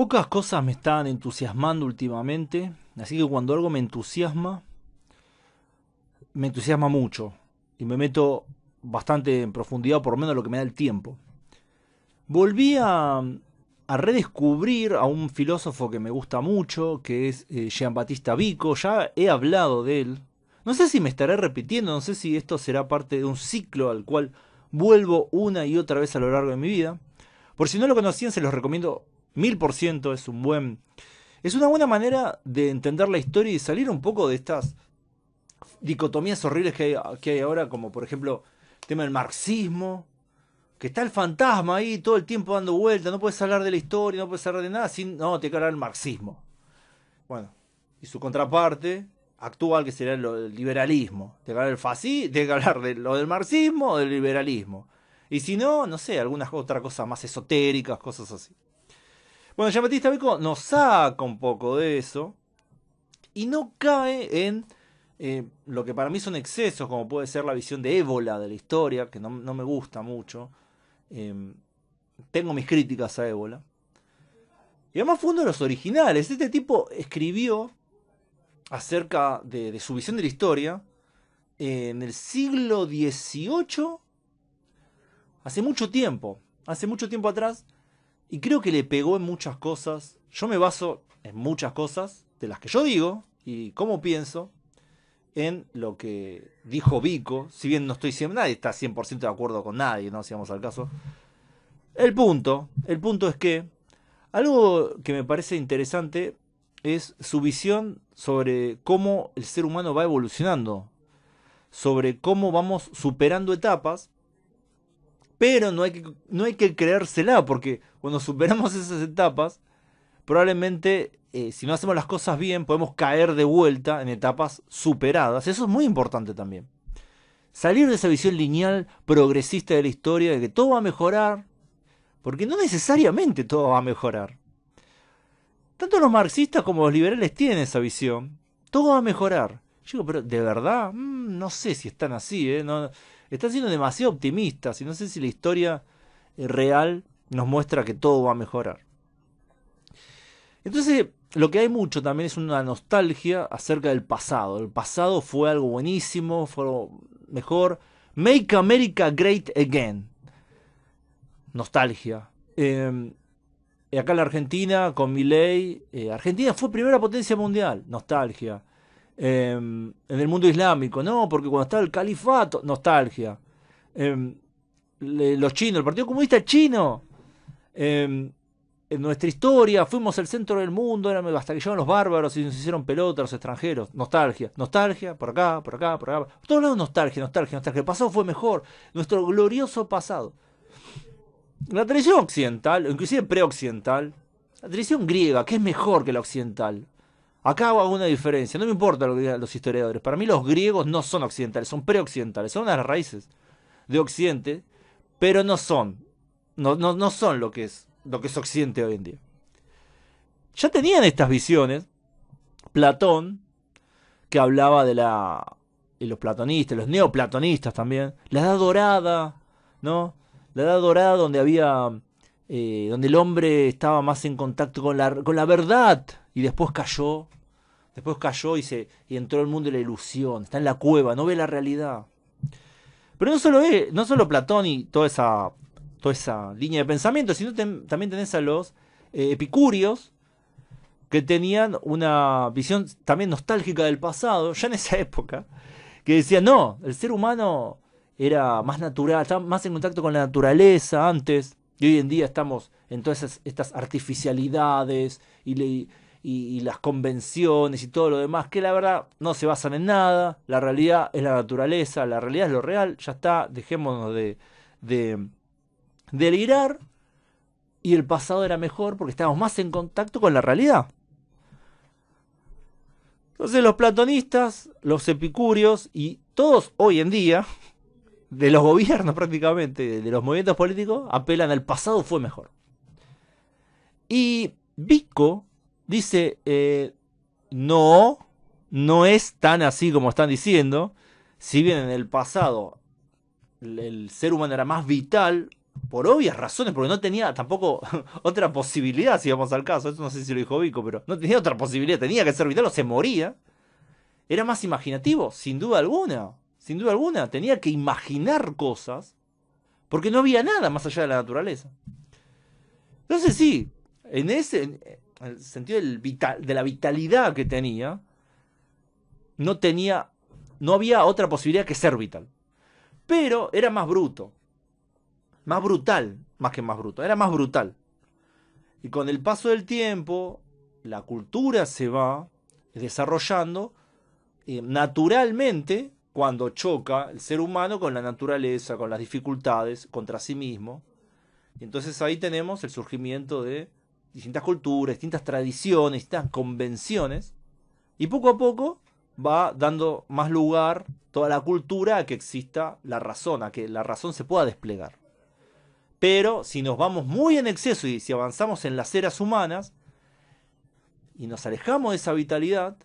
Pocas cosas me están entusiasmando últimamente, así que cuando algo me entusiasma, me entusiasma mucho y me meto bastante en profundidad, por lo menos lo que me da el tiempo. Volví a, redescubrir a un filósofo que me gusta mucho, que es eh, Jean baptiste Vico, ya he hablado de él. No sé si me estaré repitiendo, no sé si esto será parte de un ciclo al cual vuelvo una y otra vez a lo largo de mi vida. Por si no lo conocían, se los recomiendo mil por ciento es un buen. Es una buena manera de entender la historia y salir un poco de estas dicotomías horribles que hay, ahora, como por ejemplo el tema del marxismo, que está el fantasma ahí todo el tiempo dando vueltas, no puedes hablar de la historia, no puedes hablar de nada, sin, no, te hablar el marxismo. Bueno, y su contraparte actual, que sería el liberalismo. Te que el fascismo, te hablar de lo del marxismo o del liberalismo. Y si no, no sé, algunas otras cosas más esotéricas, cosas así. Bueno, Jean-Baptiste Beco nos saca un poco de eso y no cae en eh, lo que para mí son excesos, como puede ser la visión de ébola de la historia, que no, me gusta mucho. Em, tengo mis críticas a ébola. Y además fue uno de los originales. Este tipo escribió acerca de, de su visión de la historia en el siglo XVIII, hace mucho tiempo, hace mucho tiempo atrás y creo que le pegó en muchas cosas. Yo me baso en muchas cosas de las que yo digo y cómo pienso en lo que dijo Vico, si bien no estoy diciendo nadie está 100% de acuerdo con nadie, no si al caso. El punto, el punto es que algo que me parece interesante es su visión sobre cómo el ser humano va evolucionando, sobre cómo vamos superando etapas pero no hay, que, no hay que creérsela, porque cuando superamos esas etapas, probablemente eh, si no hacemos las cosas bien, podemos caer de vuelta en etapas superadas. Eso es muy importante también. Salir de esa visión lineal progresista de la historia, de que todo va a mejorar, porque no necesariamente todo va a mejorar. Tanto los marxistas como los liberales tienen esa visión. Todo va a mejorar. Yo digo, pero de verdad, mm, no sé si están así, ¿eh? No, están siendo demasiado optimistas y no sé si la historia eh, real nos muestra que todo va a mejorar. Entonces, lo que hay mucho también es una nostalgia acerca del pasado. El pasado fue algo buenísimo, fue algo mejor. Make America Great Again. Nostalgia. Em, acá la Argentina, con mi ley, eh, Argentina fue primera potencia mundial. Nostalgia. Em, en el mundo islámico, no, porque cuando estaba el califato, nostalgia. Em, los chinos, el Partido Comunista Chino. Em, en nuestra historia, fuimos el centro del mundo, hasta que llegaron los bárbaros y nos hicieron pelota los extranjeros. Nostalgia, nostalgia, por acá, por acá, por acá. Por todos lados nostalgia, nostalgia, nostalgia. El pasado fue mejor, nuestro glorioso pasado. La tradición occidental, inclusive preoccidental, la tradición griega, que es mejor que la occidental, Acá hago una diferencia, no me importa lo que digan los historiadores. Para mí los griegos no son occidentales, son preoccidentales, son las raíces de Occidente, pero no son. No, no, son lo que es lo que es Occidente hoy en día. Ya tenían estas visiones. Platón, que hablaba de la. y los platonistas, los neoplatonistas también. La edad dorada, ¿no? La edad dorada donde había. Eh, donde el hombre estaba más en contacto con la, con la verdad y después cayó, después cayó y, se, y entró el mundo de la ilusión, está en la cueva, no ve la realidad. Pero no solo, no solo Platón y toda esa, toda esa línea de pensamiento, sino también tenés a los eh, epicúreos que tenían una visión también nostálgica del pasado, ya en esa época, que decían, no, el ser humano era más natural, estaba más en contacto con la naturaleza antes, y hoy en día estamos en todas estas artificialidades y, le, y, las convenciones y todo lo demás, que la verdad no se basan en nada, la realidad es la naturaleza, la realidad es lo real, ya está, dejémonos de, de delirar y el pasado era mejor porque estábamos más en contacto con la realidad. Entonces los platonistas, los epicúreos y todos hoy en día, de los gobiernos prácticamente, de los movimientos políticos, apelan al pasado fue mejor. Y Vico dice, eh, no, no es tan así como están diciendo, si bien en el pasado el ser humano era más vital, por obvias razones, porque no tenía tampoco otra posibilidad, si vamos al caso, esto no sé si lo dijo Vico, pero no tenía otra posibilidad, tenía que ser vital o se moría. Era más imaginativo, sin duda alguna, sin duda alguna, tenía que imaginar cosas, porque no había nada más allá de la naturaleza. Entonces sí, en ese, el sentido del vital, de la vitalidad que tenía, no tenía, no había otra posibilidad que ser vital. Pero era más bruto, más brutal, más que más bruto, era más brutal. Y con el paso del tiempo, la cultura se va desarrollando naturalmente cuando choca el ser humano con la naturaleza, con las dificultades, contra sí mismo. Y entonces ahí tenemos el surgimiento de distintas culturas, distintas tradiciones, distintas convenciones, y poco a poco va dando más lugar toda la cultura a que exista la razón, a que la razón se pueda desplegar. Pero si nos vamos muy en exceso y si avanzamos en las eras humanas y nos alejamos de esa vitalidad,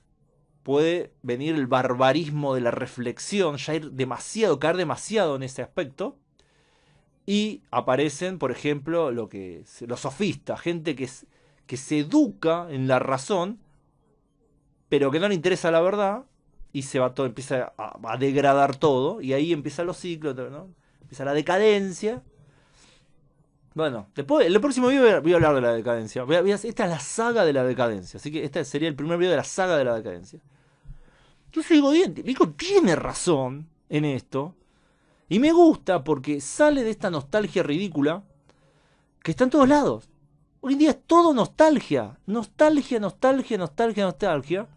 puede venir el barbarismo de la reflexión, ya ir demasiado, caer demasiado en ese aspecto, y aparecen, por ejemplo, lo que los sofistas, gente que, que se educa en la razón, pero que no le interesa la verdad, y se va todo, empieza a, degradar todo, y ahí empiezan los ciclos, ¿no? empieza la decadencia. Bueno, después, el próximo video voy a hablar de la decadencia. esta es la saga de la decadencia, así que este sería el primer video de la saga de la decadencia. Entonces digo, bien, Vico tiene razón en esto, y me gusta porque sale de esta nostalgia ridícula que está en todos lados. Hoy en día es todo nostalgia. Nostalgia, nostalgia, nostalgia, nostalgia.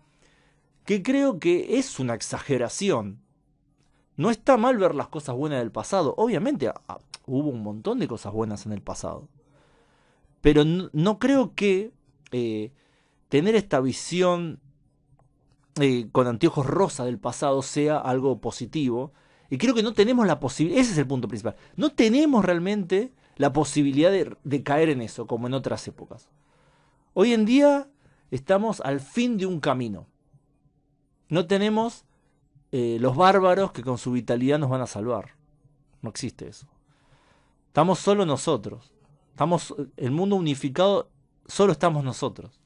Que creo que es una exageración. No está mal ver las cosas buenas del pasado. Obviamente hubo un montón de cosas buenas en el pasado. Pero no, creo que eh, tener esta visión eh, con anteojos rosa del pasado sea algo positivo y creo que no tenemos la posibilidad, ese es el punto principal, no tenemos realmente la posibilidad de, caer en eso, como en otras épocas. Hoy en día estamos al fin de un camino. No tenemos eh, los bárbaros que con su vitalidad nos van a salvar. No existe eso. Estamos solo nosotros. Estamos, eh, el mundo unificado, solo estamos nosotros.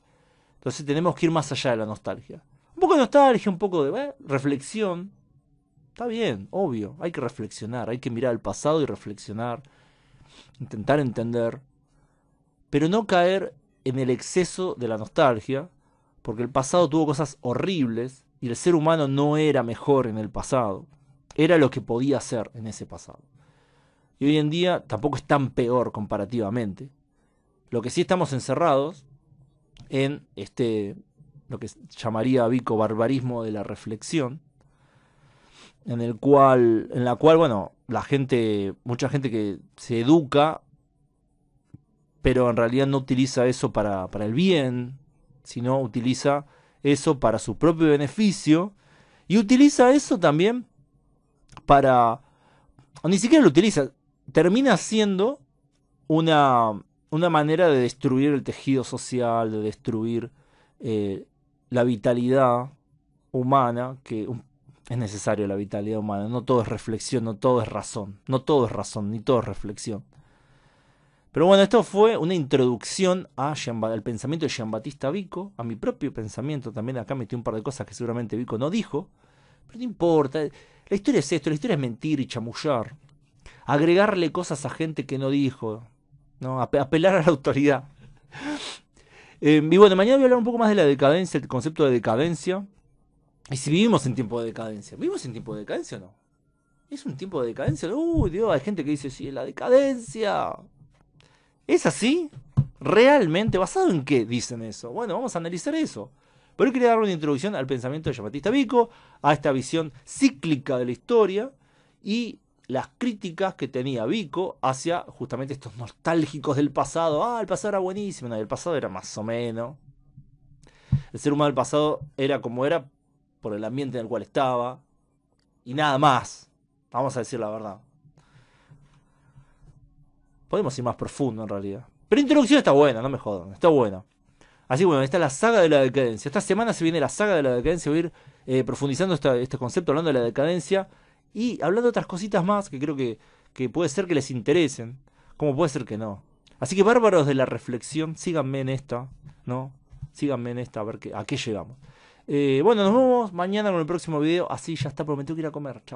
Entonces tenemos que ir más allá de la nostalgia. Un poco de nostalgia, un poco de eh, reflexión, Está bien, obvio, hay que reflexionar, hay que mirar al pasado y reflexionar, intentar entender, pero no caer en el exceso de la nostalgia, porque el pasado tuvo cosas horribles y el ser humano no era mejor en el pasado, era lo que podía ser en ese pasado. Y hoy en día tampoco es tan peor comparativamente. Lo que sí estamos encerrados en este, lo que llamaría Vico barbarismo de la reflexión, en el cual en la cual bueno la gente mucha gente que se educa pero en realidad no utiliza eso para, para el bien sino utiliza eso para su propio beneficio y utiliza eso también para o ni siquiera lo utiliza termina siendo una una manera de destruir el tejido social de destruir eh, la vitalidad humana que es necesario la vitalidad humana. No todo es reflexión, no todo es razón. No todo es razón, ni todo es reflexión. Pero bueno, esto fue una introducción al pensamiento de jean Vico, a mi propio pensamiento. También acá metí un par de cosas que seguramente Vico no dijo. Pero no importa. La historia es esto, la historia es mentir y chamullar. Agregarle cosas a gente que no dijo. ¿no? Apelar a la autoridad. Em, y bueno, mañana voy a hablar un poco más de la decadencia, el concepto de decadencia. Y si vivimos en tiempo de decadencia, ¿vivimos en tiempo de decadencia o no? ¿Es un tiempo de decadencia? Uy, Dios, hay gente que dice, sí, es la decadencia. ¿Es así? ¿Realmente? ¿Basado en qué dicen eso? Bueno, vamos a analizar eso. Pero hoy quería dar una introducción al pensamiento de jean Vico, a esta visión cíclica de la historia y las críticas que tenía Vico hacia justamente estos nostálgicos del pasado. Ah, el pasado era buenísimo, no, el pasado era más o menos. El ser humano del pasado era como era por el ambiente en el cual estaba, y nada más. Vamos a decir la verdad. Podemos ir más profundo en realidad. Pero introducción está buena, no me jodan, está buena. Así bueno, está la saga de la decadencia. Esta semana se viene la saga de la decadencia. Voy a ir eh, profundizando este concepto, hablando de la decadencia y hablando de otras cositas más que creo que, puede ser que les interesen. Como puede ser que no. Así que bárbaros de la reflexión, síganme en esta, ¿no? Síganme en esta a ver a qué llegamos. Eh, bueno, nos vemos mañana con el próximo video. Así ya está prometido que ir a comer. Chao.